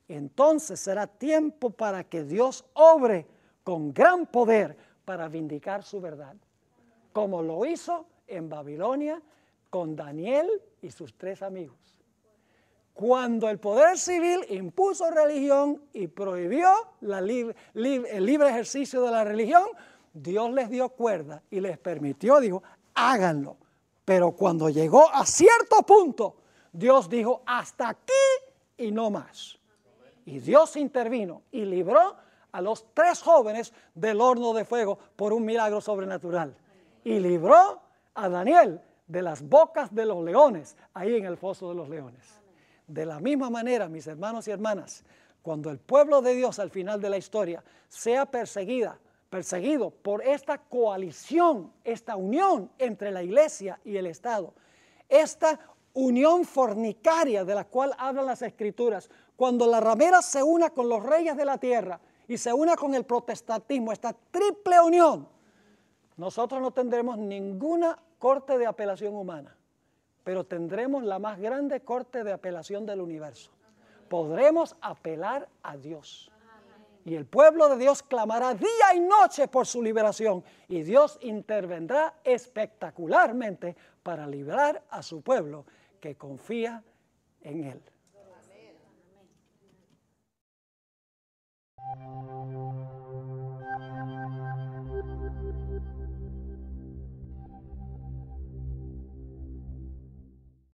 Entonces será tiempo para que Dios obre con gran poder para vindicar su verdad, como lo hizo en Babilonia con Daniel y sus tres amigos. Cuando el poder civil impuso religión y prohibió la el libre ejercicio de la religión, Dios les dio cuerda y les permitió, dijo, háganlo. Pero cuando llegó a cierto punto, Dios dijo, hasta aquí y no más. Y Dios intervino y libró a los tres jóvenes del horno de fuego por un milagro sobrenatural. Y libró a Daniel de las bocas de los leones, ahí en el foso de los leones. De la misma manera, mis hermanos y hermanas, cuando el pueblo de Dios al final de la historia sea perseguida perseguido por esta coalición, esta unión entre la iglesia y el Estado. Esta unión fornicaria de la cual hablan las escrituras. Cuando la ramera se una con los reyes de la tierra y se una con el protestantismo, esta triple unión, nosotros no tendremos ninguna corte de apelación humana, pero tendremos la más grande corte de apelación del universo. Podremos apelar a Dios. Y el pueblo de Dios clamará día y noche por su liberación. Y Dios intervendrá espectacularmente para liberar a su pueblo que confía en Él.